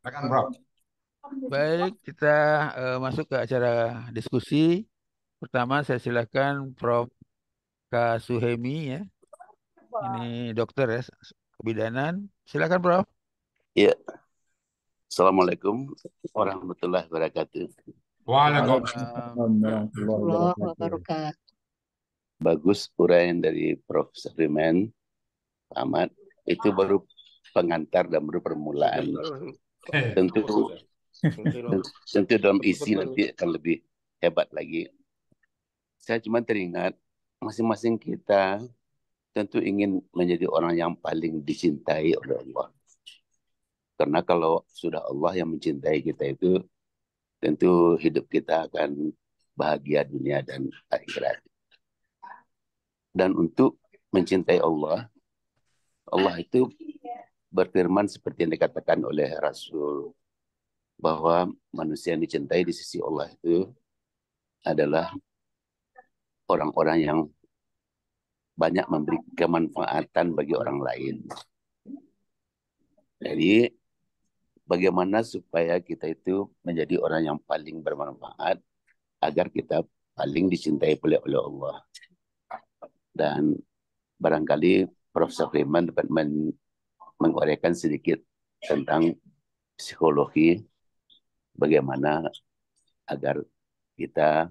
Silakan, Prof. Baik, kita uh, masuk ke acara diskusi. Pertama saya silakan Prof. K. Suhemi ya. Ini dokter ya, kebidanan. Silakan Prof. Ya, Assalamualaikum warahmatullahi wabarakatuh. Waalaikumsalam Bagus uraian dari Prof. Rimen, Selamat, Itu baru pengantar dan baru permulaan. Eh, tentu tentu dalam isi nanti akan lebih hebat lagi. Saya cuma teringat masing-masing kita tentu ingin menjadi orang yang paling dicintai oleh Allah. Karena kalau sudah Allah yang mencintai kita itu, tentu hidup kita akan bahagia dunia dan akhirat. Dan untuk mencintai Allah, Allah itu berfirman seperti yang dikatakan oleh Rasul bahwa manusia yang dicintai di sisi Allah itu adalah orang-orang yang banyak memberi kemanfaatan bagi orang lain. Jadi bagaimana supaya kita itu menjadi orang yang paling bermanfaat agar kita paling dicintai oleh Allah. Dan barangkali Prof. Sofiman dapat menguraikan sedikit tentang psikologi bagaimana agar kita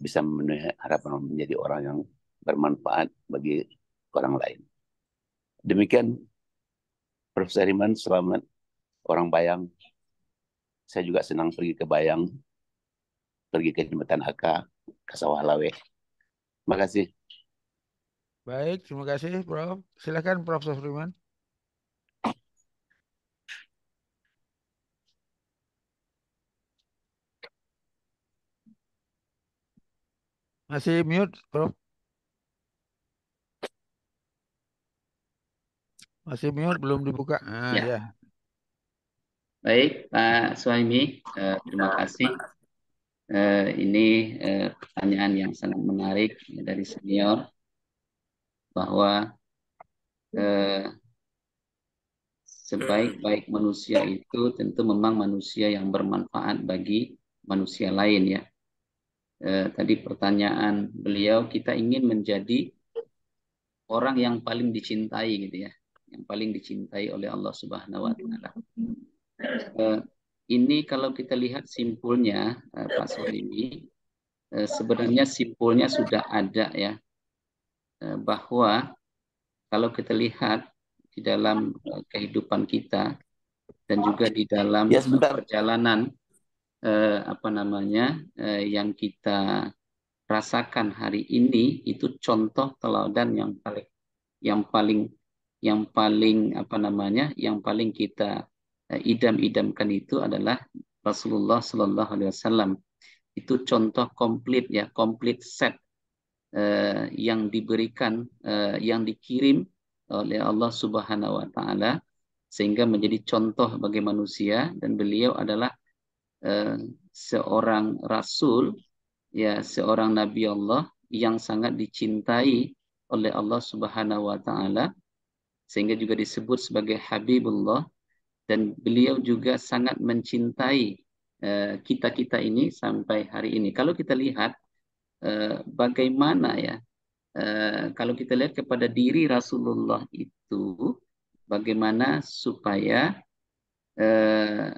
bisa memenuhi harapan menjadi orang yang bermanfaat bagi orang lain. Demikian Prof Seriman, selamat orang Bayang. Saya juga senang pergi ke Bayang, pergi ke Jembatan Haka, ke Sawah Lawe. Terima kasih. Baik, terima kasih Prof. Silakan Prof. Seriman. Masih mute, bro? Masih mute, belum dibuka. Ah, ya. ya. Baik, Pak Suami, eh, terima kasih. Eh, ini eh, pertanyaan yang sangat menarik dari senior bahwa eh, sebaik-baik manusia itu tentu memang manusia yang bermanfaat bagi manusia lain ya eh, tadi pertanyaan beliau kita ingin menjadi orang yang paling dicintai gitu ya yang paling dicintai oleh Allah Subhanahu wa taala. Eh, ini kalau kita lihat simpulnya eh, Pak Sohimi eh, sebenarnya simpulnya sudah ada ya eh, bahwa kalau kita lihat di dalam eh, kehidupan kita dan juga di dalam ya, perjalanan eh, apa namanya eh, yang kita rasakan hari ini itu contoh teladan yang paling yang paling yang paling apa namanya yang paling kita eh, idam-idamkan itu adalah Rasulullah Shallallahu Alaihi Wasallam itu contoh komplit ya komplit set eh, yang diberikan eh, yang dikirim oleh Allah Subhanahu Wa Taala sehingga menjadi contoh bagi manusia dan beliau adalah Eh, seorang rasul ya seorang nabi Allah yang sangat dicintai oleh Allah Subhanahu wa taala sehingga juga disebut sebagai habibullah dan beliau juga sangat mencintai eh, kita-kita uh, ini sampai hari ini. Kalau kita lihat uh, bagaimana ya Uh, kalau kita lihat kepada diri Rasulullah itu bagaimana supaya uh,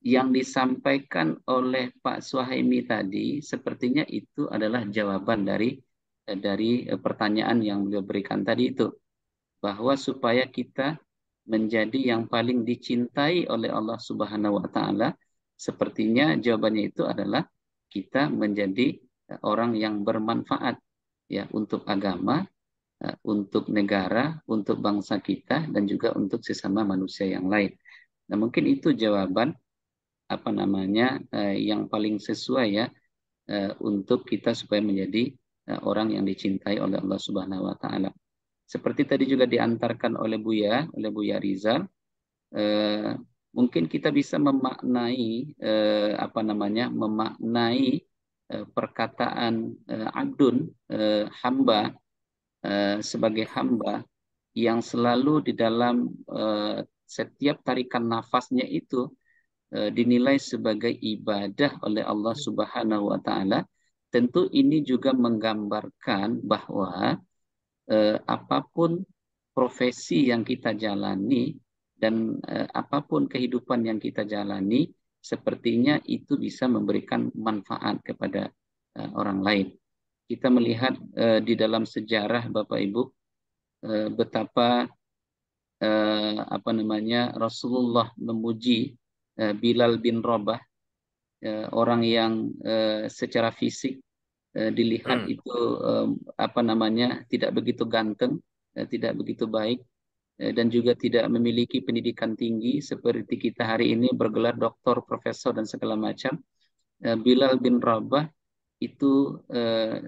yang disampaikan oleh Pak Suhaimi tadi sepertinya itu adalah jawaban dari eh, dari eh, pertanyaan yang beliau berikan tadi itu bahwa supaya kita menjadi yang paling dicintai oleh Allah Subhanahu wa taala sepertinya jawabannya itu adalah kita menjadi eh, orang yang bermanfaat ya untuk agama untuk negara untuk bangsa kita dan juga untuk sesama manusia yang lain. Nah, mungkin itu jawaban apa namanya eh, yang paling sesuai ya eh, untuk kita supaya menjadi eh, orang yang dicintai oleh Allah Subhanahu wa taala. Seperti tadi juga diantarkan oleh Buya, oleh Buya Rizal, eh, mungkin kita bisa memaknai eh, apa namanya? memaknai eh, perkataan eh, abdun eh, hamba eh, sebagai hamba yang selalu di dalam eh, setiap tarikan nafasnya itu Eh, dinilai sebagai ibadah oleh Allah Subhanahu wa taala, tentu ini juga menggambarkan bahwa eh, apapun profesi yang kita jalani dan eh, apapun kehidupan yang kita jalani sepertinya itu bisa memberikan manfaat kepada eh, orang lain. Kita melihat eh, di dalam sejarah Bapak Ibu eh, betapa eh, apa namanya Rasulullah memuji Eh, Bilal bin Rabah, eh, orang yang eh, secara fisik dilihat hmm. itu apa namanya tidak begitu ganteng, tidak begitu baik dan juga tidak memiliki pendidikan tinggi seperti kita hari ini bergelar doktor, profesor dan segala macam. Bilal bin Rabah itu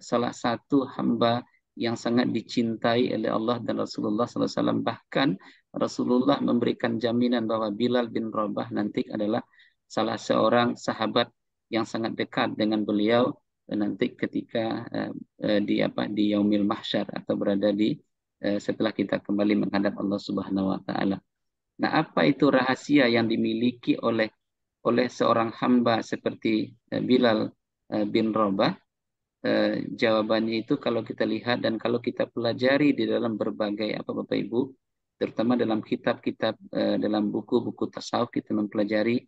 salah satu hamba yang sangat dicintai oleh Allah dan Rasulullah SAW bahkan Rasulullah memberikan jaminan bahwa Bilal bin Rabah nanti adalah salah seorang sahabat yang sangat dekat dengan beliau nanti ketika eh, eh, di apa di yaumil mahsyar atau berada di uh, setelah kita kembali menghadap Allah Subhanahu wa taala. Nah, apa itu rahasia yang dimiliki oleh oleh seorang hamba seperti Bilal bin Rabah? jawabannya itu kalau kita lihat dan kalau kita pelajari di dalam berbagai apa Bapak Ibu terutama dalam kitab-kitab eh, dalam buku-buku tasawuf kita mempelajari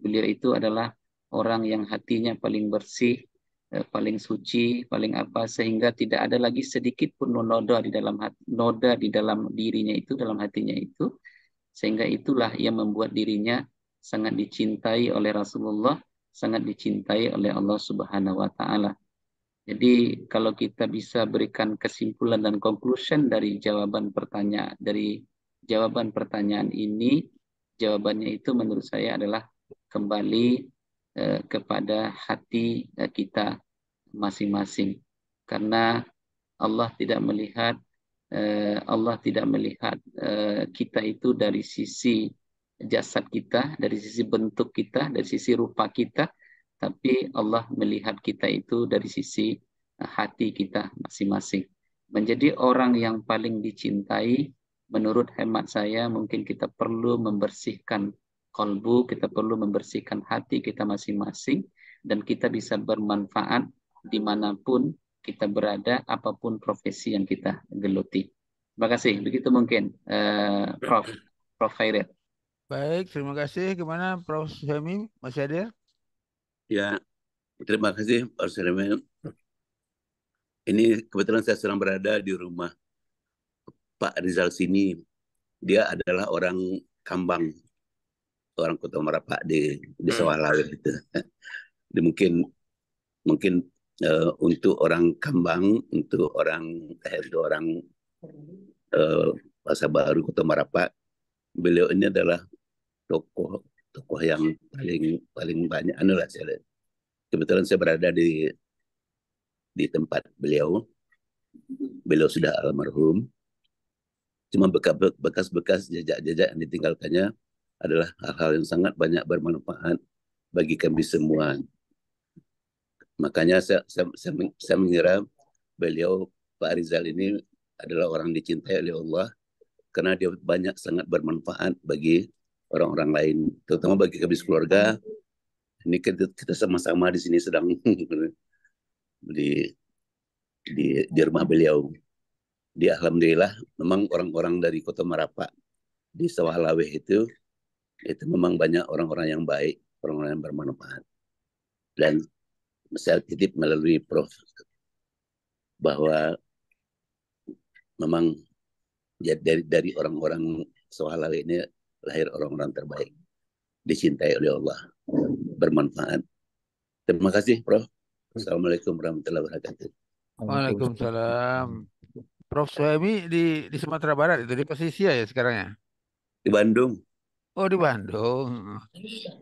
beliau itu adalah orang yang hatinya paling bersih, eh, paling suci, paling apa sehingga tidak ada lagi sedikit pun noda di dalam hati, noda di dalam dirinya itu dalam hatinya itu sehingga itulah yang membuat dirinya sangat dicintai oleh Rasulullah, sangat dicintai oleh Allah Subhanahu wa taala. Jadi kalau kita bisa berikan kesimpulan dan conclusion dari jawaban pertanyaan dari jawaban pertanyaan ini jawabannya itu menurut saya adalah kembali eh, kepada hati eh, kita masing-masing karena Allah tidak melihat eh, Allah tidak melihat eh, kita itu dari sisi jasad kita dari sisi bentuk kita dari sisi rupa kita tapi Allah melihat kita itu dari sisi eh, hati kita masing-masing menjadi orang yang paling dicintai menurut hemat saya mungkin kita perlu membersihkan kolbu, kita perlu membersihkan hati kita masing-masing, dan kita bisa bermanfaat dimanapun kita berada, apapun profesi yang kita geluti. Terima kasih. Begitu mungkin, uh, Prof. Prof. Fairet. Baik, terima kasih. Gimana Prof. Suhemi? Masih ada? Ya, terima kasih prof Sulaiman. Ini kebetulan saya sedang berada di rumah. Pak Rizal sini dia adalah orang Kambang, orang Kota Merapak di di hmm. Sawalawe itu di mungkin mungkin uh, untuk orang Kambang, untuk orang eh, untuk orang uh, Baru Kota Merapak, beliau ini adalah tokoh tokoh yang paling paling banyak anu lah saya kebetulan saya berada di di tempat beliau beliau sudah almarhum Cuma bekas-bekas jejak-jejak yang ditinggalkannya adalah hal-hal yang sangat banyak bermanfaat bagi kami semua. Makanya saya, saya, saya, saya mengira beliau Pak Rizal ini adalah orang dicintai oleh Allah karena dia banyak sangat bermanfaat bagi orang-orang lain, terutama bagi kami keluarga. Ini kita, kita sama-sama di sini sedang di di di rumah beliau di alhamdulillah memang orang-orang dari Kota Marapa di Sawah Laweh itu itu memang banyak orang-orang yang baik, orang-orang yang bermanfaat. Dan saya titip melalui Prof bahwa memang ya dari dari orang-orang Sawah Laweh ini lahir orang-orang terbaik, dicintai oleh Allah, bermanfaat. Terima kasih, Prof. Hmm. Assalamualaikum warahmatullahi wabarakatuh. Waalaikumsalam. Prof Suhaimi di di Sumatera Barat itu di posisi ya sekarang ya? Di Bandung. Oh di Bandung.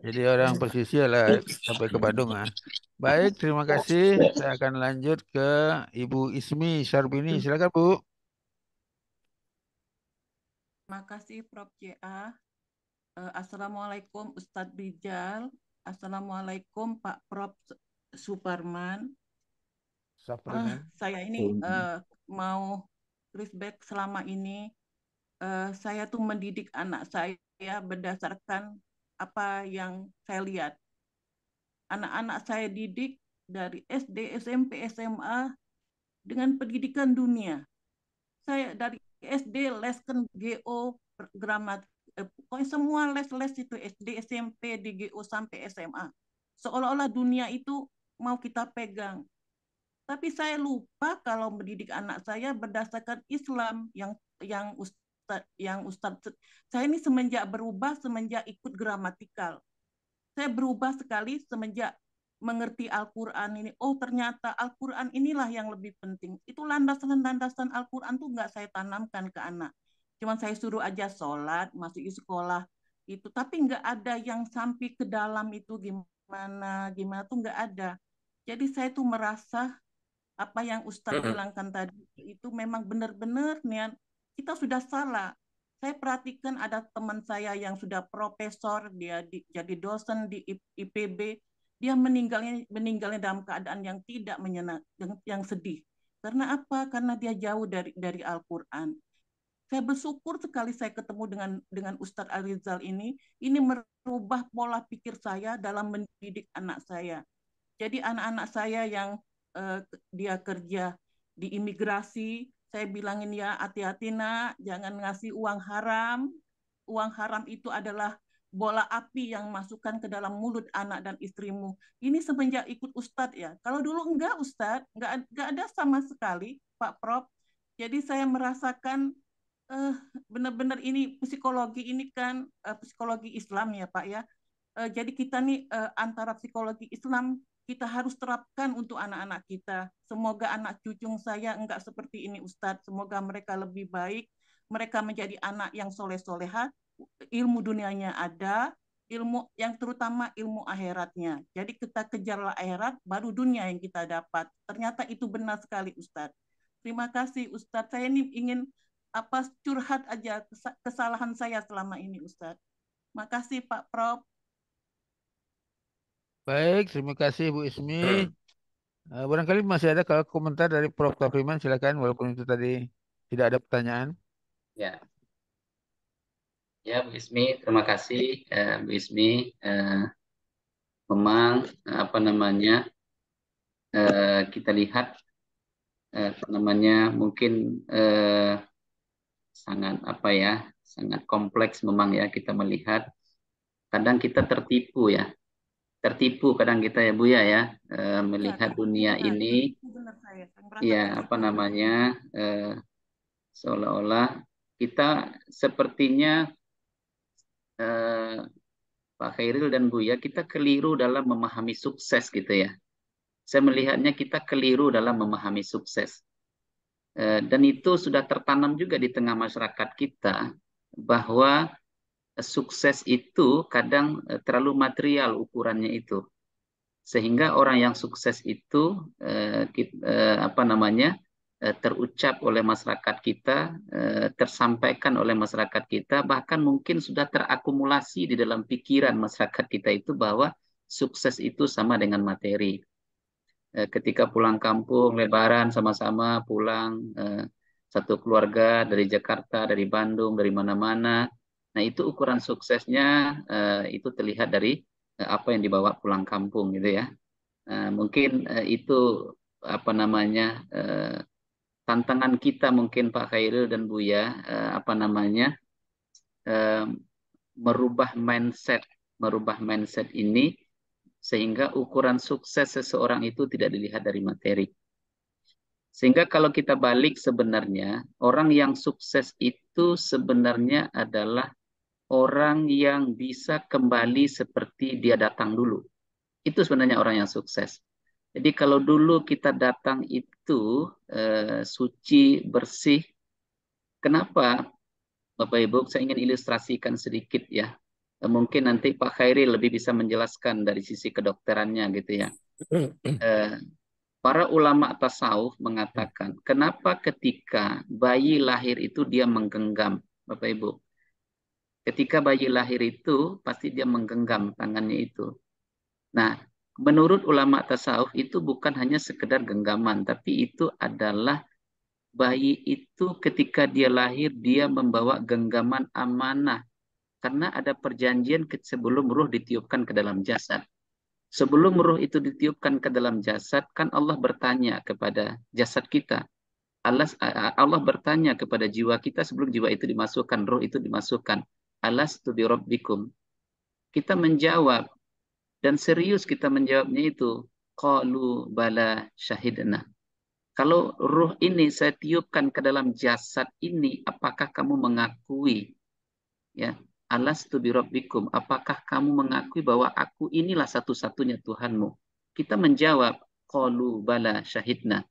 Jadi orang posisi lah sampai ke Bandung ah. Baik, terima kasih. Saya akan lanjut ke Ibu Ismi Sharbini. Silakan Bu. Terima kasih Prof JA. Eh, Assalamualaikum Ustadz Bijal. Assalamualaikum Pak Prof Suparman. Suparman. Ah, saya ini uh, mau Risbek selama ini uh, saya tuh mendidik anak saya berdasarkan apa yang saya lihat. Anak-anak saya didik dari SD, SMP, SMA dengan pendidikan dunia. Saya dari SD lesken GO program eh, semua les-les itu SD, SMP, DGO sampai SMA. Seolah-olah dunia itu mau kita pegang tapi saya lupa kalau mendidik anak saya berdasarkan Islam yang yang Ustadz yang Ustadz saya ini semenjak berubah semenjak ikut gramatikal saya berubah sekali semenjak mengerti Al-Quran ini. Oh ternyata Al-Quran inilah yang lebih penting. Itu landasan-landasan Al-Quran tuh nggak saya tanamkan ke anak. Cuman saya suruh aja sholat, masuk sekolah itu. Tapi nggak ada yang sampai ke dalam itu gimana, gimana tuh nggak ada. Jadi saya tuh merasa apa yang Ustaz bilangkan tadi itu memang benar-benar niat kita sudah salah. Saya perhatikan ada teman saya yang sudah profesor, dia di, jadi dosen di IPB, dia meninggalnya meninggalnya dalam keadaan yang tidak menyenang, yang, sedih. Karena apa? Karena dia jauh dari dari Al-Qur'an. Saya bersyukur sekali saya ketemu dengan dengan Ustaz Arizal ini, ini merubah pola pikir saya dalam mendidik anak saya. Jadi anak-anak saya yang Eh, dia kerja di imigrasi, saya bilangin ya hati-hati nak, jangan ngasih uang haram. Uang haram itu adalah bola api yang masukkan ke dalam mulut anak dan istrimu. Ini semenjak ikut Ustadz ya. Kalau dulu enggak Ustadz, enggak, enggak ada sama sekali Pak Prof. Jadi saya merasakan eh, benar-benar ini psikologi ini kan eh, psikologi Islam ya Pak ya. Eh, jadi kita nih eh, antara psikologi Islam kita harus terapkan untuk anak-anak kita. Semoga anak cucu saya enggak seperti ini Ustadz. Semoga mereka lebih baik. Mereka menjadi anak yang soleh-soleha. Ilmu dunianya ada. Ilmu yang terutama ilmu akhiratnya. Jadi kita kejarlah akhirat, baru dunia yang kita dapat. Ternyata itu benar sekali Ustadz. Terima kasih Ustadz. Saya ini ingin apa curhat aja kesalahan saya selama ini Ustadz. Makasih Pak Prof. Baik, terima kasih Bu Ismi. Uh, barangkali masih ada kalau komentar dari Prof. Tafriman, silakan walaupun itu tadi tidak ada pertanyaan. Ya. Ya, Bu Ismi, terima kasih uh, Bu Ismi. Uh, memang apa namanya uh, kita lihat uh, apa namanya mungkin uh, sangat apa ya sangat kompleks memang ya kita melihat kadang kita tertipu ya tertipu kadang kita ya Bu ya ya eh, iya, melihat dunia iya, ini ya apa namanya eh, seolah-olah kita sepertinya e, Pak Khairil dan Bu ya kita keliru dalam memahami sukses gitu ya saya melihatnya kita keliru dalam memahami sukses dan itu sudah tertanam juga di tengah masyarakat kita bahwa sukses itu kadang eh, terlalu material ukurannya itu sehingga orang yang sukses itu eh, eh, apa namanya terucap oleh masyarakat kita tersampaikan oleh masyarakat kita bahkan mungkin sudah terakumulasi di dalam pikiran masyarakat kita itu bahwa sukses itu sama dengan materi ketika pulang kampung lebaran sama-sama pulang satu keluarga dari Jakarta dari Bandung dari mana-mana Nah itu ukuran suksesnya eh, itu terlihat dari eh, apa yang dibawa pulang kampung gitu ya. Eh, mungkin itu apa namanya tantangan kita mungkin Pak Khairil dan Buya uh, apa namanya merubah mindset merubah mindset ini sehingga ukuran sukses seseorang itu tidak dilihat dari materi. Sehingga kalau kita balik sebenarnya orang yang sukses itu sebenarnya adalah orang yang bisa kembali seperti dia datang dulu. Itu sebenarnya orang yang sukses. Jadi kalau dulu kita datang itu eh, suci, bersih. Kenapa? Bapak Ibu, saya ingin ilustrasikan sedikit ya. Eh, mungkin nanti Pak Khairi lebih bisa menjelaskan dari sisi kedokterannya gitu ya. Eh, para ulama tasawuf mengatakan, kenapa ketika bayi lahir itu dia menggenggam, Bapak Ibu. Ketika bayi lahir itu pasti dia menggenggam tangannya itu. Nah, menurut ulama tasawuf itu bukan hanya sekedar genggaman, tapi itu adalah bayi itu ketika dia lahir dia membawa genggaman amanah karena ada perjanjian sebelum ruh ditiupkan ke dalam jasad. Sebelum ruh itu ditiupkan ke dalam jasad, kan Allah bertanya kepada jasad kita. Allah, Allah bertanya kepada jiwa kita sebelum jiwa itu dimasukkan, roh itu dimasukkan alastu bi rabbikum. Kita menjawab dan serius kita menjawabnya itu qalu bala syahidna. Kalau ruh ini saya tiupkan ke dalam jasad ini, apakah kamu mengakui ya alastu bi rabbikum? Apakah kamu mengakui bahwa aku inilah satu-satunya Tuhanmu? Kita menjawab qalu bala syahidna.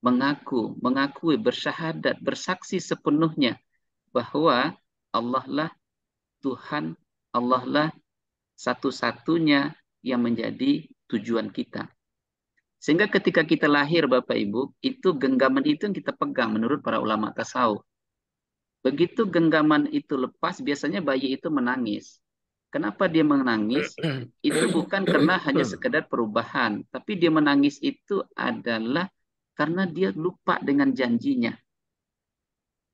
Mengaku, mengakui, bersyahadat, bersaksi sepenuhnya bahwa Allah lah Tuhan Allah lah satu-satunya yang menjadi tujuan kita. Sehingga ketika kita lahir Bapak Ibu, itu genggaman itu yang kita pegang menurut para ulama tasawuf. Begitu genggaman itu lepas, biasanya bayi itu menangis. Kenapa dia menangis? Itu bukan karena hanya sekedar perubahan, tapi dia menangis itu adalah karena dia lupa dengan janjinya.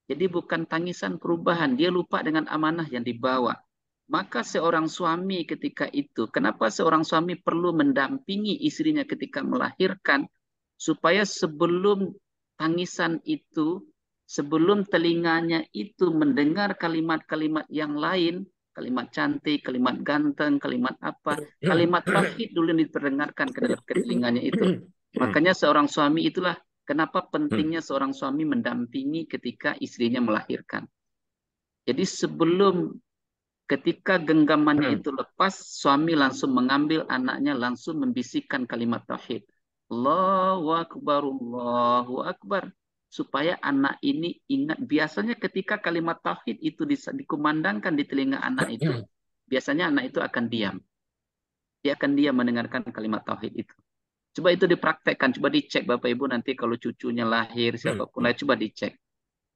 Jadi bukan tangisan perubahan, dia lupa dengan amanah yang dibawa. Maka seorang suami ketika itu, kenapa seorang suami perlu mendampingi istrinya ketika melahirkan supaya sebelum tangisan itu, sebelum telinganya itu mendengar kalimat-kalimat yang lain, kalimat cantik, kalimat ganteng, kalimat apa, kalimat pahit dulu yang diperdengarkan ke dalam telinganya itu. Makanya seorang suami itulah Kenapa pentingnya hmm. seorang suami mendampingi ketika istrinya melahirkan? Jadi sebelum ketika genggamannya hmm. itu lepas, suami langsung mengambil anaknya langsung membisikkan kalimat tauhid. Allahu akbar, Allahu akbar supaya anak ini ingat biasanya ketika kalimat tauhid itu dikumandangkan di telinga anak itu hmm. biasanya anak itu akan diam dia akan diam mendengarkan kalimat tauhid itu Coba itu dipraktekkan, coba dicek Bapak Ibu nanti kalau cucunya lahir hmm, siapapun hmm. lah coba dicek.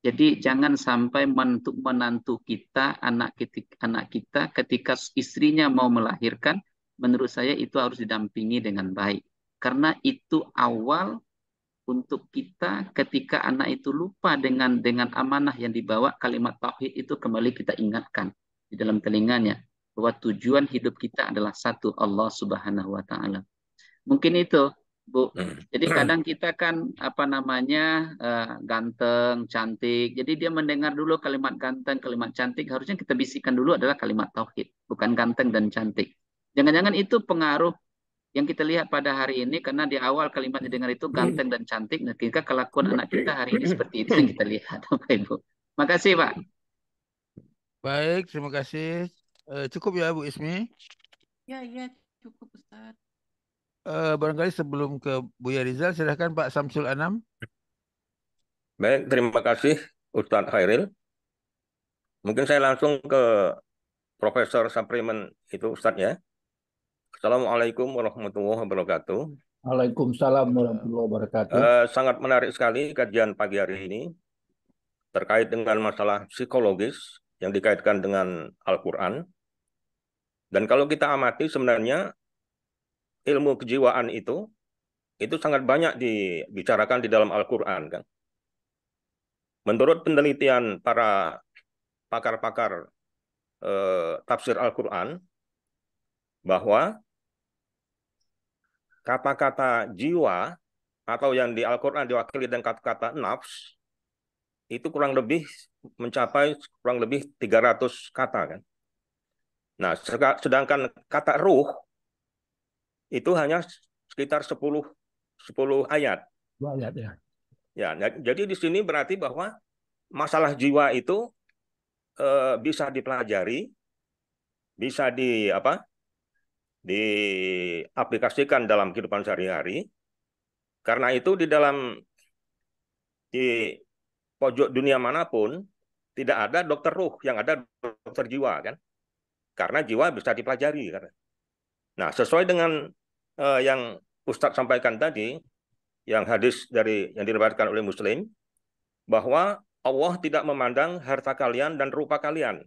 Jadi jangan sampai menantu, menantu kita, anak kita, anak kita ketika istrinya mau melahirkan, menurut saya itu harus didampingi dengan baik. Karena itu awal untuk kita ketika anak itu lupa dengan dengan amanah yang dibawa kalimat tauhid itu kembali kita ingatkan di dalam telinganya bahwa tujuan hidup kita adalah satu Allah Subhanahu wa taala mungkin itu Bu. Hmm. Jadi hmm. kadang kita kan apa namanya uh, ganteng, cantik. Jadi dia mendengar dulu kalimat ganteng, kalimat cantik. Harusnya kita bisikan dulu adalah kalimat tauhid, bukan ganteng dan cantik. Jangan-jangan itu pengaruh yang kita lihat pada hari ini karena di awal kalimat dengar itu hmm. ganteng dan cantik. Nah, ketika kelakuan anak kita hari ini seperti itu yang kita lihat, Bapak Ibu. Makasih, Pak. Baik, terima kasih. Eh, cukup ya, Bu Ismi? Ya, ya, cukup Ustaz. Uh, barangkali sebelum ke Buya Rizal, silahkan Pak Samsul Anam. Baik, terima kasih Ustaz Khairil. Mungkin saya langsung ke Profesor Sapriman itu Ustadz ya. Assalamualaikum warahmatullahi wabarakatuh. Waalaikumsalam warahmatullahi wabarakatuh. Uh, sangat menarik sekali kajian pagi hari ini terkait dengan masalah psikologis yang dikaitkan dengan Al-Quran. Dan kalau kita amati sebenarnya ilmu kejiwaan itu itu sangat banyak dibicarakan di dalam Al-Qur'an kan. Menurut penelitian para pakar-pakar eh, tafsir Al-Qur'an bahwa kata-kata jiwa atau yang di Al-Qur'an diwakili dengan kata-kata nafs itu kurang lebih mencapai kurang lebih 300 kata kan. Nah, sedangkan kata ruh itu hanya sekitar 10 10 ayat. ayat ya. ya. Ya, jadi di sini berarti bahwa masalah jiwa itu e, bisa dipelajari, bisa di apa? diaplikasikan dalam kehidupan sehari-hari. Karena itu di dalam di pojok dunia manapun tidak ada dokter ruh yang ada dokter jiwa kan. Karena jiwa bisa dipelajari kan. Nah, sesuai dengan uh, yang Ustadz sampaikan tadi, yang hadis dari yang diriwayatkan oleh Muslim, bahwa Allah tidak memandang harta kalian dan rupa kalian,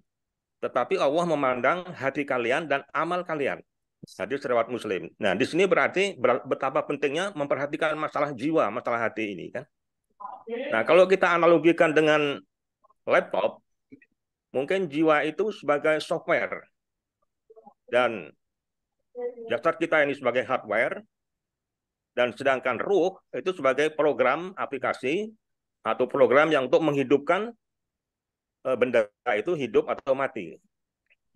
tetapi Allah memandang hati kalian dan amal kalian. Hadis riwayat Muslim. Nah, di sini berarti betapa pentingnya memperhatikan masalah jiwa, masalah hati ini kan. Nah, kalau kita analogikan dengan laptop, mungkin jiwa itu sebagai software dan Jasad kita ini sebagai hardware, dan sedangkan ruh itu sebagai program aplikasi atau program yang untuk menghidupkan e, benda itu hidup atau mati.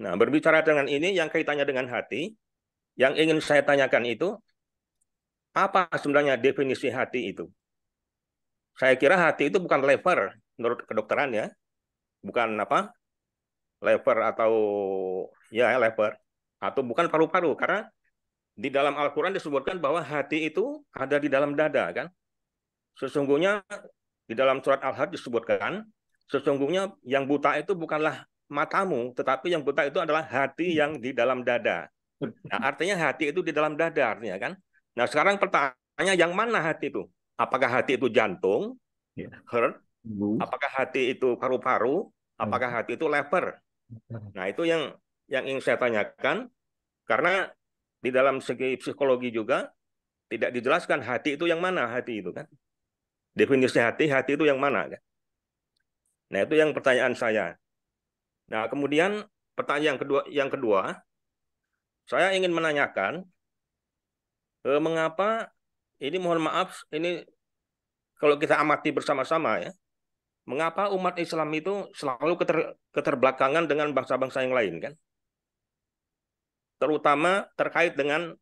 Nah, berbicara dengan ini yang kaitannya dengan hati, yang ingin saya tanyakan itu, apa sebenarnya definisi hati itu? Saya kira hati itu bukan lever menurut kedokteran ya, bukan apa lever atau ya lever atau bukan paru-paru karena di dalam Al-Qur'an disebutkan bahwa hati itu ada di dalam dada kan. Sesungguhnya di dalam surat Al-Hajj disebutkan sesungguhnya yang buta itu bukanlah matamu tetapi yang buta itu adalah hati yang di dalam dada. Nah, artinya hati itu di dalam dada artinya kan. Nah, sekarang pertanyaannya yang mana hati itu? Apakah hati itu jantung? Ya. Heart? Apakah hati itu paru-paru? Apakah ya. hati itu lever? Nah, itu yang yang ingin saya tanyakan karena di dalam segi psikologi juga tidak dijelaskan hati itu yang mana hati itu kan definisi hati hati itu yang mana kan nah itu yang pertanyaan saya nah kemudian pertanyaan yang kedua yang kedua saya ingin menanyakan eh, mengapa ini mohon maaf ini kalau kita amati bersama-sama ya mengapa umat Islam itu selalu keter, keterbelakangan dengan bangsa-bangsa yang lain kan terutama terkait dengan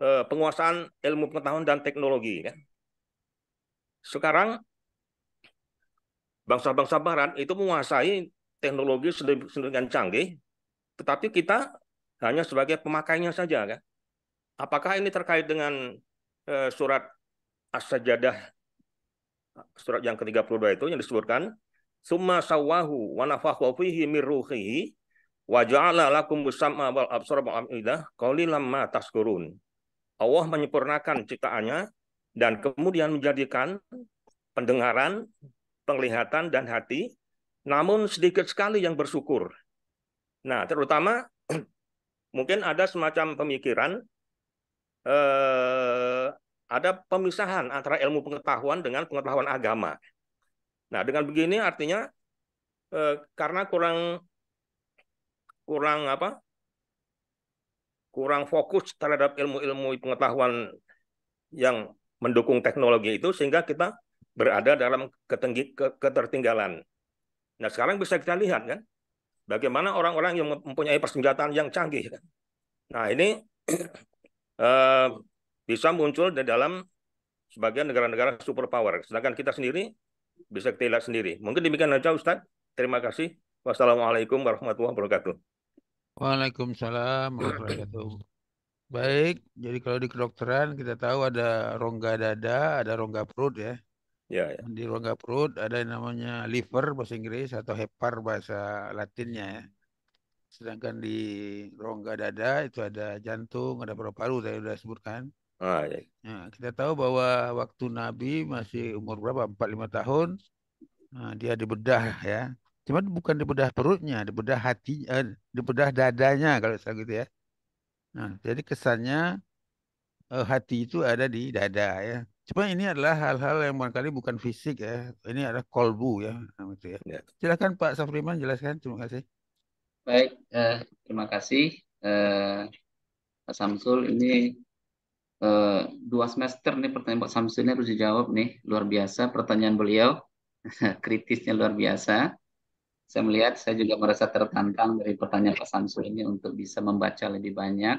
eh, penguasaan ilmu pengetahuan dan teknologi. Ya. Sekarang bangsa-bangsa Barat itu menguasai teknologi sedemikian canggih, tetapi kita hanya sebagai pemakainya saja. Ya. Apakah ini terkait dengan eh, surat As-Sajadah surat yang ke-32 itu yang disebutkan summa sawahu wa nafakhu fihi min ruhihi Wa ja'ala lakum musamma wal absara wal afidah lama ma tashkurun. Allah menyempurnakan ciptaannya dan kemudian menjadikan pendengaran, penglihatan dan hati namun sedikit sekali yang bersyukur. Nah, terutama mungkin ada semacam pemikiran eh, ada pemisahan antara ilmu pengetahuan dengan pengetahuan agama. Nah, dengan begini artinya eh, karena kurang kurang apa? kurang fokus terhadap ilmu-ilmu pengetahuan yang mendukung teknologi itu sehingga kita berada dalam ketenggi, ke, ketertinggalan. Nah sekarang bisa kita lihat kan bagaimana orang-orang yang mempunyai persenjataan yang canggih. Kan? Nah ini uh, bisa muncul di dalam sebagian negara-negara superpower. Sedangkan kita sendiri bisa kita lihat sendiri. Mungkin demikian saja Ustaz. Terima kasih. Wassalamualaikum warahmatullahi wabarakatuh. Waalaikumsalam warahmatullahi wabarakatuh. Baik, jadi kalau di kedokteran kita tahu ada rongga dada, ada rongga perut ya. Ya, ya. Di rongga perut ada yang namanya liver bahasa Inggris atau hepar bahasa Latinnya ya. Sedangkan di rongga dada itu ada jantung, ada paru-paru tadi sudah sebutkan. Ah, ya, ya. Nah, kita tahu bahwa waktu Nabi masih umur berapa? 45 tahun. Nah, dia dibedah ya. Cuma bukan di perutnya, di bedah hati, eh, di dadanya kalau saya gitu ya. Nah, jadi kesannya eh, hati itu ada di dada ya. Cuma ini adalah hal-hal yang barangkali bukan fisik ya. Ini adalah kolbu ya. Nah, gitu ya. ya. Silakan Pak Safriman jelaskan. Terima kasih. Baik, eh, terima kasih eh, Pak Samsul. Ini eh, dua semester nih pertanyaan Pak Samsul ini harus dijawab nih. Luar biasa pertanyaan beliau. Kritisnya luar biasa. Saya melihat saya juga merasa tertantang dari pertanyaan Pak Samsul ini untuk bisa membaca lebih banyak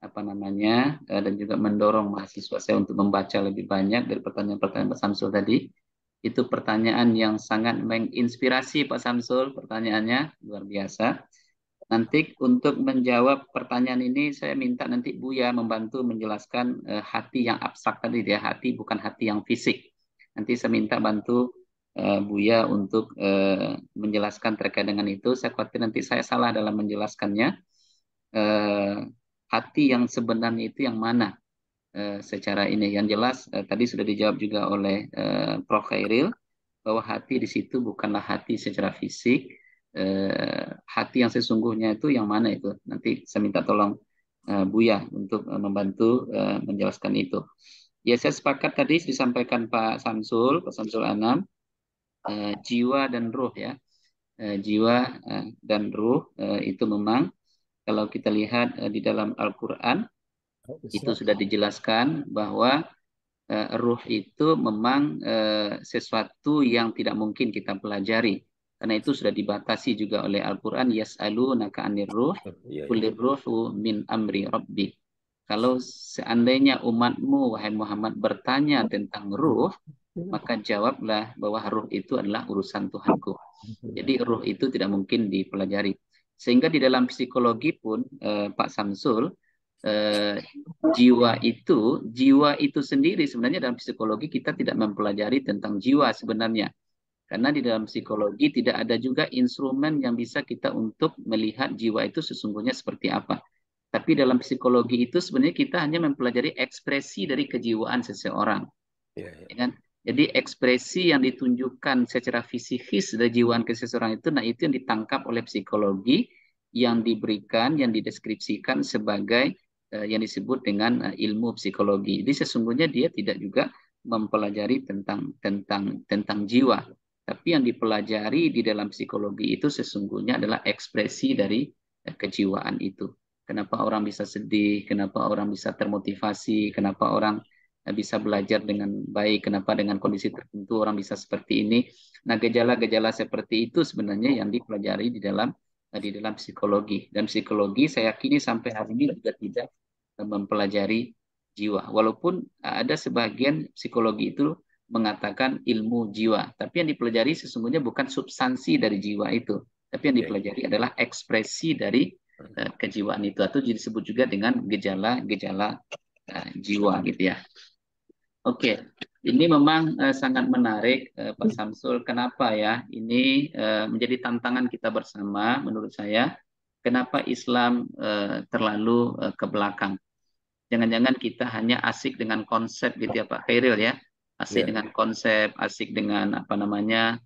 apa namanya eh, dan juga mendorong mahasiswa saya untuk membaca lebih banyak dari pertanyaan-pertanyaan Pak Samsul tadi. Itu pertanyaan yang sangat menginspirasi Pak Samsul, pertanyaannya luar biasa. Nanti untuk menjawab pertanyaan ini saya minta nanti Buya membantu menjelaskan eh, hati yang abstrak tadi ya, hati bukan hati yang fisik. Nanti saya minta bantu uh, Buya untuk uh, menjelaskan terkait dengan itu. Saya khawatir nanti saya salah dalam menjelaskannya. Uh, hati yang sebenarnya itu yang mana uh, secara ini. Yang jelas uh, tadi sudah dijawab juga oleh uh, Prof. Khairil bahwa hati di situ bukanlah hati secara fisik. hati yang sesungguhnya itu yang mana itu. Nanti saya minta tolong uh, Buya untuk uh, membantu uh, menjelaskan itu. Ya saya sepakat tadi disampaikan Pak Samsul, Pak Samsul Anam eh, jiwa dan ruh ya. eh, jiwa eh, dan ruh eh, itu memang kalau kita lihat eh, di dalam Al-Qur'an oh, itu sudah dijelaskan bahwa eh, ruh itu memang eh, sesuatu yang tidak mungkin kita pelajari. Karena itu sudah dibatasi juga oleh Al-Qur'an naka 'anir ruh kulir iya, iya. ruhu min amri rabbi. Kalau seandainya umatmu wahai Muhammad bertanya tentang ruh, maka jawablah bahwa ruh itu adalah urusan Tuhanku. Jadi ruh itu tidak mungkin dipelajari. Sehingga di dalam psikologi pun eh, Pak Samsul eh, jiwa itu jiwa itu sendiri sebenarnya dalam psikologi kita tidak mempelajari tentang jiwa sebenarnya. Karena di dalam psikologi tidak ada juga instrumen yang bisa kita untuk melihat jiwa itu sesungguhnya seperti apa. Tapi dalam psikologi itu sebenarnya kita hanya mempelajari ekspresi dari kejiwaan seseorang. Ya, ya. Jadi ekspresi yang ditunjukkan secara fisikis dari jiwaan seseorang itu, nah itu yang ditangkap oleh psikologi yang diberikan, yang dideskripsikan sebagai uh, yang disebut dengan uh, ilmu psikologi. Jadi sesungguhnya dia tidak juga mempelajari tentang tentang tentang jiwa, tapi yang dipelajari di dalam psikologi itu sesungguhnya adalah ekspresi dari uh, kejiwaan itu. Kenapa orang bisa sedih, kenapa orang bisa termotivasi, kenapa orang Nah, bisa belajar dengan baik. Kenapa dengan kondisi tertentu orang bisa seperti ini? Nah, gejala-gejala seperti itu sebenarnya yang dipelajari di dalam eh, di dalam psikologi. Dan psikologi saya yakini sampai hari ini juga tidak eh, mempelajari jiwa. Walaupun eh, ada sebagian psikologi itu mengatakan ilmu jiwa, tapi yang dipelajari sesungguhnya bukan substansi dari jiwa itu, tapi yang dipelajari adalah ekspresi dari kejiwaan itu atau disebut juga dengan gejala-gejala jiwa gitu ya. Oke, okay. ini memang uh, sangat menarik uh, Pak Samsul. Kenapa ya? Ini uh, menjadi tantangan kita bersama menurut saya. Kenapa Islam uh, terlalu uh, ke belakang? Jangan-jangan kita hanya asik dengan konsep gitu ya Pak Khairil ya. Asik yeah. dengan konsep, asik dengan apa namanya?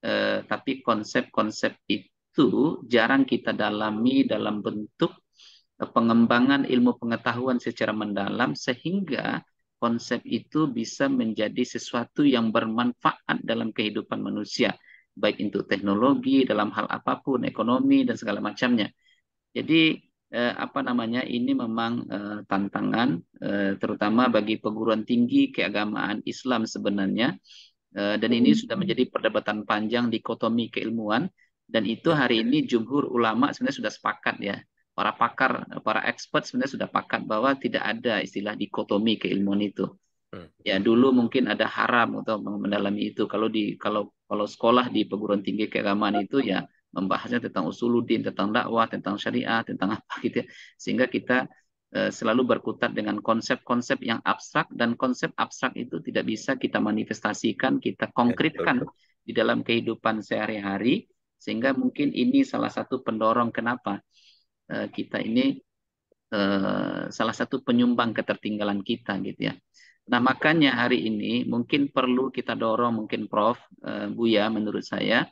Uh, tapi konsep-konsep itu jarang kita dalami dalam bentuk pengembangan ilmu pengetahuan secara mendalam sehingga konsep itu bisa menjadi sesuatu yang bermanfaat dalam kehidupan manusia, baik itu teknologi dalam hal apapun, ekonomi dan segala macamnya. Jadi eh, apa namanya ini memang eh, tantangan eh, terutama bagi perguruan tinggi keagamaan Islam sebenarnya. Eh, dan ini sudah menjadi perdebatan panjang di dikotomi keilmuan dan itu hari ini jumhur ulama sebenarnya sudah sepakat ya para pakar, para expert sebenarnya sudah pakat bahwa tidak ada istilah dikotomi keilmuan itu. Hmm. Ya dulu mungkin ada haram atau mendalami itu. Kalau di kalau kalau sekolah di perguruan tinggi keagamaan itu ya membahasnya tentang usuludin, tentang dakwah, tentang syariah, tentang apa gitu ya. Sehingga kita eh, selalu berkutat dengan konsep-konsep yang abstrak dan konsep abstrak itu tidak bisa kita manifestasikan, kita ya, konkretkan di dalam kehidupan sehari-hari sehingga mungkin ini salah satu pendorong kenapa Eh, kita ini uh, salah satu penyumbang ketertinggalan kita gitu ya. Nah makanya hari ini mungkin perlu kita dorong mungkin Prof uh, Buya menurut saya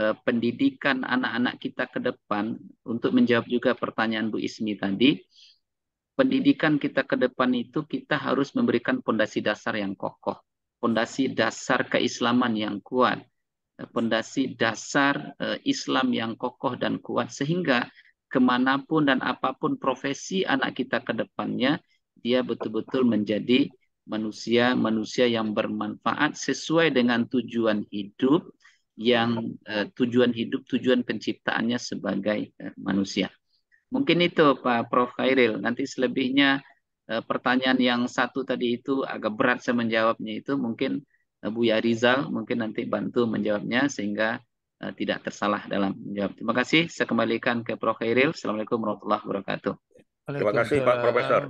uh, pendidikan anak-anak kita ke depan untuk menjawab juga pertanyaan Bu Ismi tadi pendidikan kita ke depan itu kita harus memberikan pondasi dasar yang kokoh, pondasi dasar keislaman yang kuat, pondasi dasar Islam yang kokoh dan kuat sehingga kemanapun dan apapun profesi anak kita ke depannya, dia betul-betul menjadi manusia-manusia yang bermanfaat sesuai dengan tujuan hidup yang uh, tujuan hidup, tujuan penciptaannya sebagai uh, manusia. Mungkin itu Pak Prof. Khairil. Nanti selebihnya uh, pertanyaan yang satu tadi itu agak berat saya menjawabnya itu mungkin Bu Yarizal mungkin nanti bantu menjawabnya sehingga Eh, tidak tersalah dalam menjawab. Terima kasih. Saya kembalikan ke Prof. Khairil. Assalamualaikum warahmatullahi wabarakatuh. Terima kasih Pak Profesor.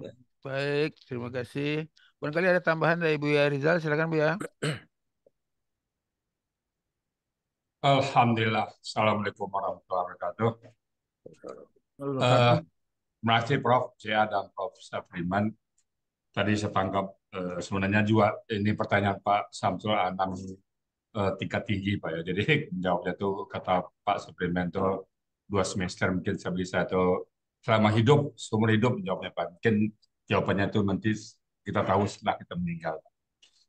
Baik, terima kasih. Barangkali ada tambahan dari Bu ya Rizal. Silakan Bu ya. Alhamdulillah. Assalamualaikum warahmatullahi wabarakatuh. Uh, terima kasih Prof. Saya dan Prof. Safriman. Tadi saya tangkap uh, sebenarnya juga ini pertanyaan Pak Samsul Anam uh, tingkat tinggi Pak ya. Jadi jawabnya tuh kata Pak Suprimento dua semester mungkin saya bisa atau selama hidup seumur hidup jawabnya Pak. Mungkin jawabannya tuh nanti kita tahu setelah kita meninggal.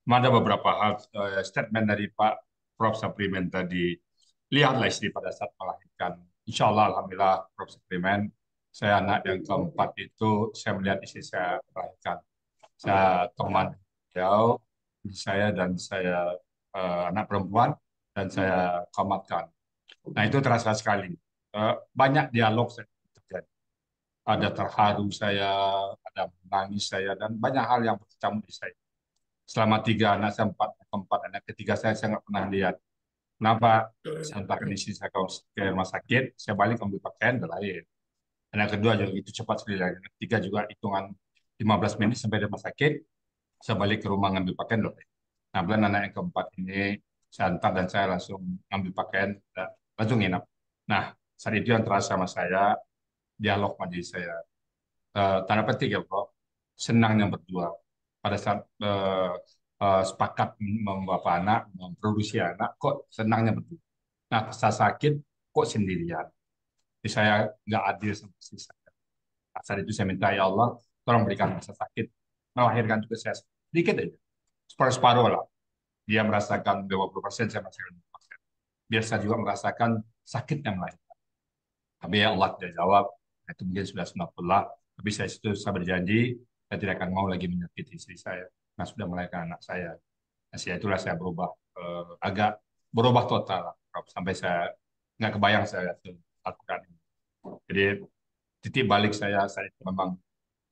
ada beberapa hal uh, statement dari Pak Prof Suprimen tadi. Lihatlah istri pada saat melahirkan. Insya Allah Alhamdulillah Prof Suprimen saya anak yang keempat itu saya melihat istri saya melahirkan. Saya teman jauh saya dan saya uh, anak perempuan dan saya komatkan. Nah itu terasa sekali. Uh, banyak dialog terjadi. Ada terharu saya, ada menangis saya, dan banyak hal yang bercampur di saya. Selama tiga anak saya, empat, keempat anak, ketiga saya, saya nggak pernah lihat. Kenapa? Saya antarkan sini saya ke rumah sakit, saya balik ambil pakaian, dan lain. Anak kedua juga itu cepat sekali. Anak ketiga juga hitungan 15 menit sampai rumah sakit, saya balik ke rumah ambil pakaian, dan Nah, bulan anak yang keempat ini saya antar dan saya langsung ambil pakaian, langsung nginap. Nah, saat itu yang terasa sama saya, dialog majelis saya. Uh, tanda petik ya, Bro. Senangnya berdua. Pada saat uh, uh, sepakat membawa anak, memproduksi anak, kok senangnya berdua. Nah, saya sakit, kok sendirian. Jadi saya nggak adil sama si saya. Nah, saat itu saya minta, ya Allah, tolong berikan rasa sakit. Melahirkan juga saya sedikit aja separuh-separuh lah. Dia merasakan 20 persen, saya merasakan 20 persen. biasa juga merasakan sakit yang lain. Tapi ya Allah tidak jawab, itu mungkin sudah sunat pula. Tapi saya situ saya berjanji, saya tidak akan mau lagi menyakiti istri saya. Nah, sudah melahirkan anak saya. Nah, saya itulah saya berubah, eh, agak berubah total. Sampai saya nggak kebayang saya itu lakukan Jadi titik balik saya, saya memang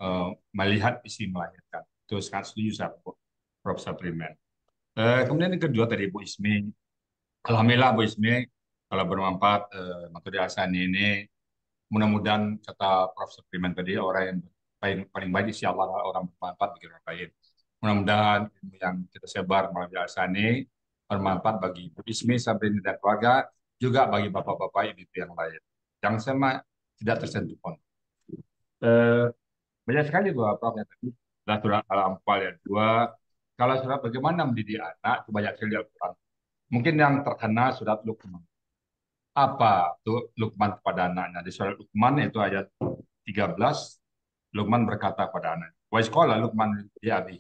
eh, melihat isi melahirkan. Itu sangat setuju saya Prof. suplemen. Uh, eh, kemudian yang kedua tadi Bu Ismi, Alhamdulillah Bu Ismi, kalau bermanfaat uh, eh, materi ini, mudah-mudahan kata Prof. suplemen tadi, orang yang paling, paling baik insya Allah orang bermanfaat bagi orang lain. Mudah-mudahan ilmu yang kita sebar melalui ini bermanfaat bagi Bu Ismi, Sabrina dan keluarga, juga bagi bapak-bapak ibu yang lain. Yang sama tidak tersentuh pun. Uh, banyak sekali bahwa Prof. yang tadi, Datul alam yang dua, kalau surat bagaimana mendidik anak itu banyak sekali Al-Quran. Mungkin yang terkenal surat Luqman. Apa tuh Luqman kepada anaknya? Di surat Luqman itu ayat 13, Luqman berkata kepada anaknya, Wa iskola Luqman li abi,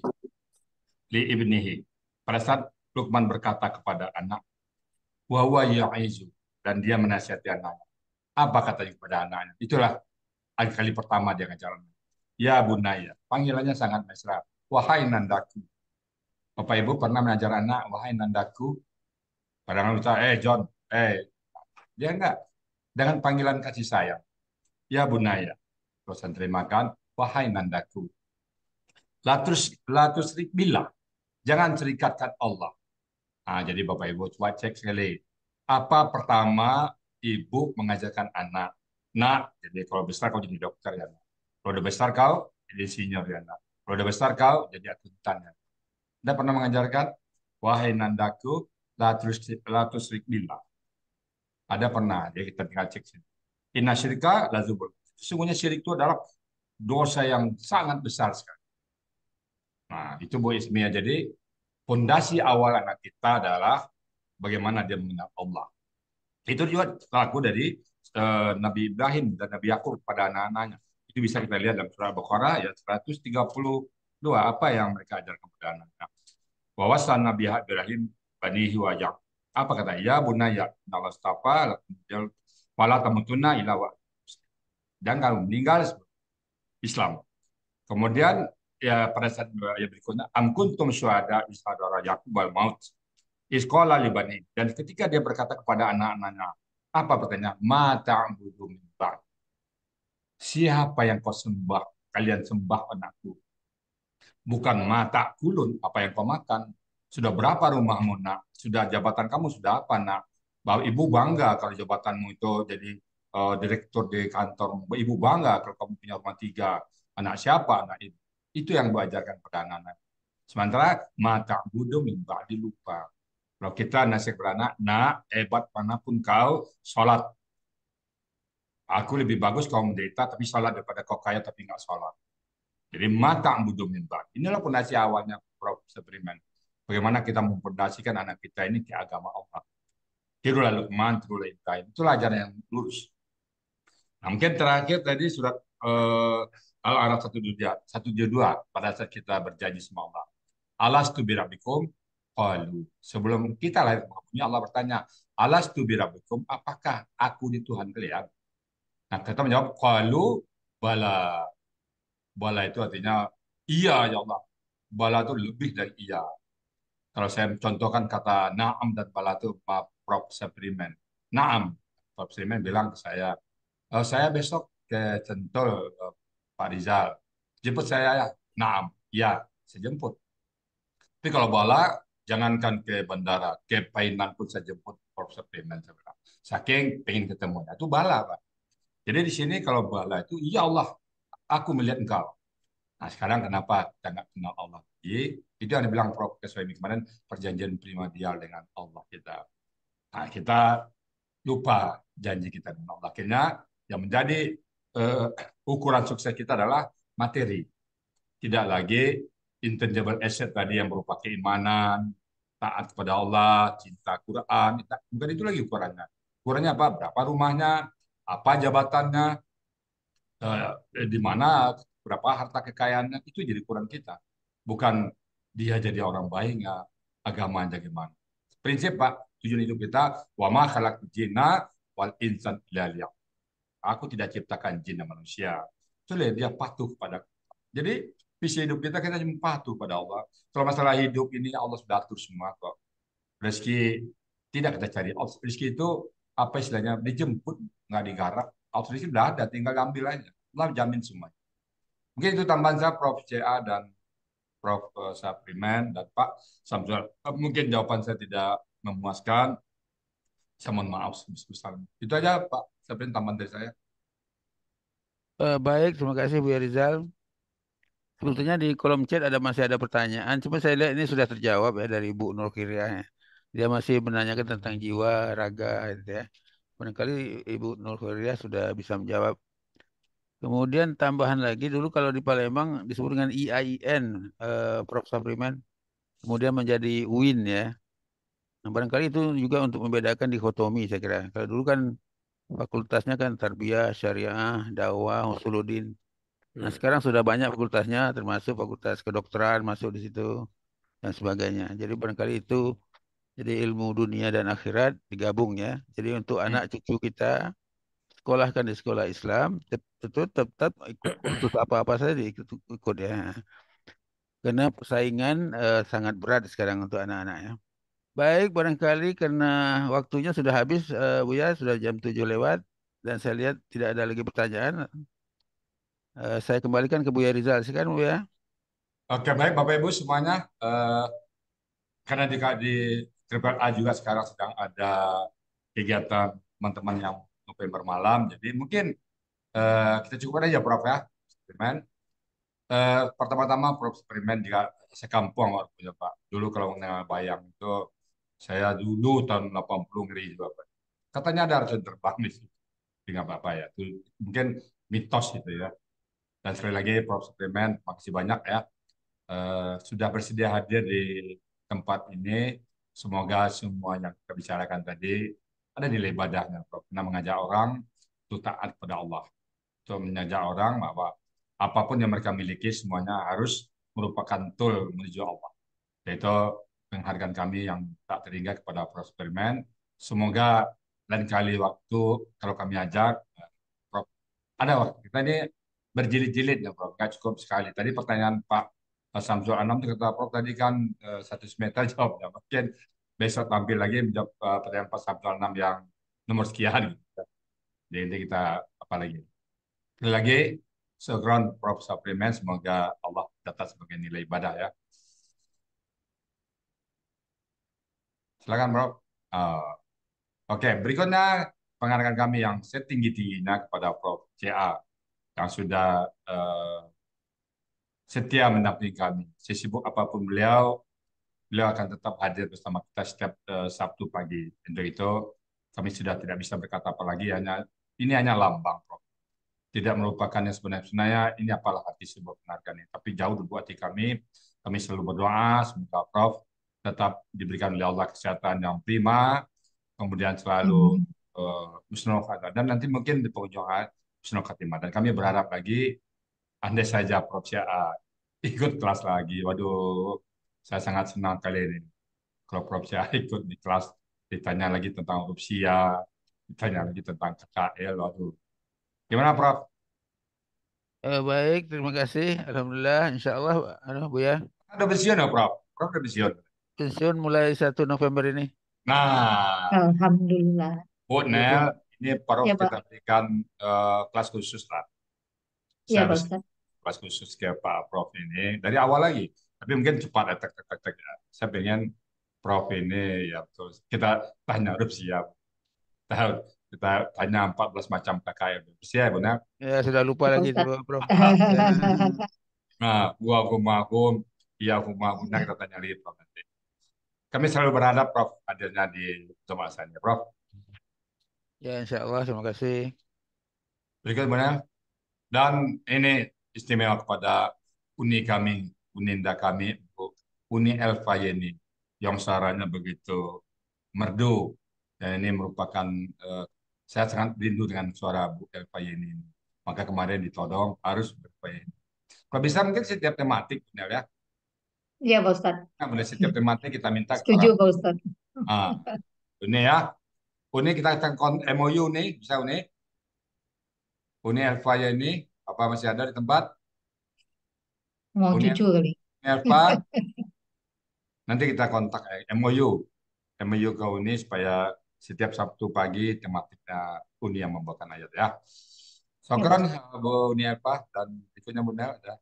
li ibnihi. Pada saat Luqman berkata kepada anak, Wa huwa ya'izu. Dan dia menasihati anaknya. Apa katanya kepada anaknya? Itulah kali pertama dia ngajaran. Ya bunaya, panggilannya sangat mesra. Wahai nandaku, Bapak Ibu pernah mengajar anak, wahai nandaku, padahal kita, eh John, eh, dia ya enggak. Dengan panggilan kasih sayang, ya bunaya, dosen terimakan, wahai nandaku. Latus, latus bila, jangan serikatkan Allah. Nah, jadi Bapak Ibu, coba cek sekali. Apa pertama ibu mengajarkan anak? nah jadi kalau besar kau jadi dokter ya. Nak. Kalau udah besar kau, jadi senior ya. Nak. Kalau udah besar kau, jadi akuntan ya. Anda pernah mengajarkan, wahai nandaku, latus latus rikbillah. Ada pernah, ya kita tinggal cek sini. Inna syirka lazubul. Sesungguhnya syirik itu adalah dosa yang sangat besar sekali. Nah, itu Bu Ismiyah. Jadi, fondasi awal anak kita adalah bagaimana dia mengenal Allah. Itu juga laku dari uh, Nabi Ibrahim dan Nabi Yakub pada anak-anaknya. Itu bisa kita lihat dalam surah Al-Baqarah ya 132 apa yang mereka ajarkan kepada anak-anak. Wawasan Nabi Ibrahim banihi wa yaq. Apa kata? Ya bunaya, Allah stafa wala tamutuna ila wa. Dan kalau meninggal Islam. Kemudian ya pada saat ya berikutnya am kuntum syuhada isadara yaqub al maut iskola bani dan ketika dia berkata kepada anak-anaknya apa pertanyaan mata min siapa yang kau sembah kalian sembah anakku bukan mata kulun apa yang kau makan. Sudah berapa rumahmu nak? Sudah jabatan kamu sudah apa nak? Bahwa ibu bangga kalau jabatanmu itu jadi uh, direktur di kantor. Ibu bangga kalau kamu punya rumah tiga. Anak siapa anak itu? Itu yang diajarkan pada anak-anak. Sementara mata budu mimba dilupa. Kalau kita nasib beranak, nak hebat manapun kau, sholat. Aku lebih bagus kau menderita tapi sholat daripada kau kaya tapi nggak sholat. Jadi mata butuh mimbar. Inilah pondasi awalnya Prof. Sepriman. Bagaimana kita mempondasikan anak kita ini ke agama Allah. Tirulah Luqman, tirulah Ibrahim. Itu ajaran yang lurus. Nah, mungkin terakhir tadi surat eh, Al-Araf 172, dua. pada saat kita berjanji sama Allah. Alastu birabikum qalu. Sebelum kita lahir dunia Allah bertanya, Alastu birabikum, apakah aku di Tuhan kalian? Nah, kita menjawab qalu bala Bala itu artinya iya ya Allah. Bala itu lebih dari iya. Kalau saya contohkan kata naam dan bala itu Prof Seprimen. Naam, Prof Seprimen bilang ke saya, e, saya besok ke Centol eh, Pak Rizal. Jemput saya ya. Naam, ya, saya jemput. Tapi kalau bala, jangankan ke bandara, ke Painan pun saya jemput prop Seprimen. Saya bilang. Saking pengen ketemu. Itu bala, Pak. Jadi di sini kalau bala itu, ya Allah, aku melihat engkau. Nah, sekarang kenapa kita nggak kenal Allah? Itu yang dibilang Prof. Suhaimi kemarin, perjanjian primordial dengan Allah kita. Nah, kita lupa janji kita dengan Allah. Akhirnya yang menjadi uh, ukuran sukses kita adalah materi. Tidak lagi intangible asset tadi yang berupa keimanan, taat kepada Allah, cinta Quran, nah, bukan itu lagi ukurannya. Ukurannya apa? Berapa rumahnya, apa jabatannya, Eh, eh, di mana berapa harta kekayaannya itu jadi kurang kita, bukan dia jadi orang baik agama aja gimana. Prinsip Pak, tujuan hidup kita, wama ma khalaq jinna wal insan illa Aku tidak ciptakan jin dan manusia. soalnya dia patuh pada Jadi visi hidup kita kita cuma patuh pada Allah. Kalau masalah hidup ini Allah sudah atur semua kok. Rezeki tidak kita cari. Oh, rezeki itu apa istilahnya dijemput nggak digarap outsourcing sudah ada, tinggal ambil aja. Allah jamin semuanya. Mungkin itu tambahan saya Prof. CA dan Prof. Eh, Sapriman dan Pak Samsul. Eh, mungkin jawaban saya tidak memuaskan. Saya mohon maaf sebesar Itu aja Pak Sapriman tambahan dari saya. Uh, baik, terima kasih Bu Rizal. Sebetulnya di kolom chat ada masih ada pertanyaan, cuma saya lihat ini sudah terjawab ya dari Bu Nur Kiriah. Ya. Dia masih menanyakan tentang jiwa, raga, gitu ya. Barangkali Ibu Nur Khoiriah sudah bisa menjawab. Kemudian tambahan lagi dulu kalau di Palembang disebut dengan e IAIN, eh, Prof. Sapriman. Kemudian menjadi UIN ya. Nah, barangkali itu juga untuk membedakan dikotomi saya kira. Kalau dulu kan fakultasnya kan tarbiyah, syariah, dakwah, Usuluddin. Nah iya. sekarang sudah banyak fakultasnya termasuk fakultas kedokteran masuk di situ dan sebagainya. Jadi barangkali itu jadi ilmu dunia dan akhirat digabung ya. Jadi untuk hmm. anak cucu kita sekolahkan di sekolah Islam, itu tetap ikut untuk apa-apa saja ikut, ikut ya. Karena persaingan uh, sangat berat sekarang untuk anak-anak ya. Baik, barangkali karena waktunya sudah habis uh, Buya, sudah jam 7 lewat dan saya lihat tidak ada lagi pertanyaan. Uh, saya kembalikan ke Buya Rizal, kan, Buya. Oke, baik Bapak Ibu semuanya. Uh, karena di, di Triple A juga sekarang sedang ada kegiatan teman-teman yang November malam. Jadi mungkin uh, kita cukup aja Prof ya, eksperimen. Uh, eh, pertama-tama Prof eksperimen juga sekampung waktu Pak. Dulu kalau mengenal bayang itu saya dulu tahun 80 ngeri juga Pak. Katanya ada arjun terbang di situ. Dengan Bapak ya. Itu mungkin mitos gitu ya. Dan sekali lagi Prof Superman, makasih banyak ya. Uh, sudah bersedia hadir di tempat ini Semoga semua yang kita bicarakan tadi ada nilai ibadahnya. Karena mengajak orang untuk taat kepada Allah. Untuk mengajak orang bahwa apapun yang mereka miliki semuanya harus merupakan tool menuju Allah. Yaitu penghargaan kami yang tak teringat kepada Prof. Permen. Semoga lain kali waktu kalau kami ajak, Prof. Ada waktu kita ini berjilid-jilid ya Prof. Gak cukup sekali. Tadi pertanyaan Pak Mas Samsul Anam kata Prof tadi kan eh, satu semester jawabnya mungkin besok tampil lagi menjawab eh, pertanyaan Pak Samsul Anam yang nomor sekian jadi nanti kita apa lagi lagi background Prof Suplemen semoga Allah data sebagai nilai ibadah ya silakan Prof uh, oke okay. berikutnya penghargaan kami yang setinggi tingginya kepada Prof CA yang sudah uh, setia mendampingi kami. Sesibuk apapun beliau, beliau akan tetap hadir bersama kita setiap uh, Sabtu pagi. Untuk itu, kami sudah tidak bisa berkata apa lagi, hanya ini hanya lambang, Prof. Tidak merupakan yang sebenarnya-sebenarnya, ini apalah hati sebuah penghargaan Tapi jauh di hati kami, kami selalu berdoa, semoga Prof tetap diberikan oleh Allah kesehatan yang prima, kemudian selalu mm -hmm. uh, Dan nanti mungkin di pengunjungan Husnul Khatimah. Dan kami berharap lagi, andai saja Prof sya'at ikut kelas lagi. Waduh, saya sangat senang kali ini. Kalau Prof. saya ikut di kelas, ditanya lagi tentang rusia, ditanya lagi tentang KKL, waduh. Gimana Prof? Eh, baik, terima kasih. Alhamdulillah, insya Allah, aduh, Bu ya. Ada pensiun ya Prof? Prof ada pensiun? Pensiun mulai 1 November ini. Nah. Alhamdulillah. Bu Nel, iya, ini Prof ya, kita berikan uh, kelas khusus lah. Iya Pak kelas khusus ke Pak Prof ini dari awal lagi. Tapi mungkin cepat tek tek tek tek. Ya. Saya pengen Prof ini ya terus kita tanya harus siap. Tahu kita tanya 14 macam KKM siap benar? Ya sudah lupa lagi itu Prof. nah, gua humahum, iya humahum, nah kita tanya lagi Prof nanti. Kami selalu berharap Prof adanya di Tomasannya Prof. Ya insya Allah terima kasih. Berikut mana? Dan ini istimewa kepada uni kami, uninda kami, uni Elfa ini yang suaranya begitu merdu dan ini merupakan uh, saya sangat rindu dengan suara Bu Elfa ini. Maka kemarin ditodong harus berupaya Kalau bisa mungkin setiap tematik, benar ya? Iya, Pak Ustaz. Nah, boleh setiap tematik kita minta. Setuju, Pak Ustaz. Ah, ini ya. Uni kita akan MOU nih, bisa Uni. ini. Elva ini apa masih ada di tempat? Mau Unian, cucu kali. Nerva. Nanti kita kontak eh, MOU. MOU ke Uni supaya setiap Sabtu pagi tematiknya Uni yang membawakan ayat ya. Sokran, ya. Bu Unerpa dan ikutnya Nel. Ya.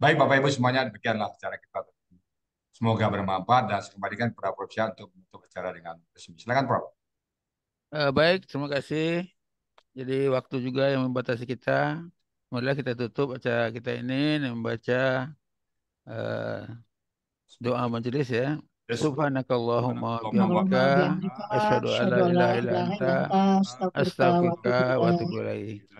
Baik Bapak Ibu semuanya demikianlah cara kita. Semoga bermanfaat dan sekembalikan kembalikan kepada Prof Syah untuk menutup acara dengan resmi. Silakan Prof. Uh, baik, terima kasih. Jadi waktu juga yang membatasi kita. Mulai kita tutup acara kita ini membaca uh, doa majelis ya. Subhanakallahumma bihamdika asyhadu an la ilaha illa anta astaghfiruka wa atubu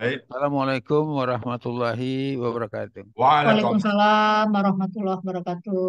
Assalamualaikum warahmatullahi wabarakatuh. Waalaikumsalam warahmatullahi wabarakatuh.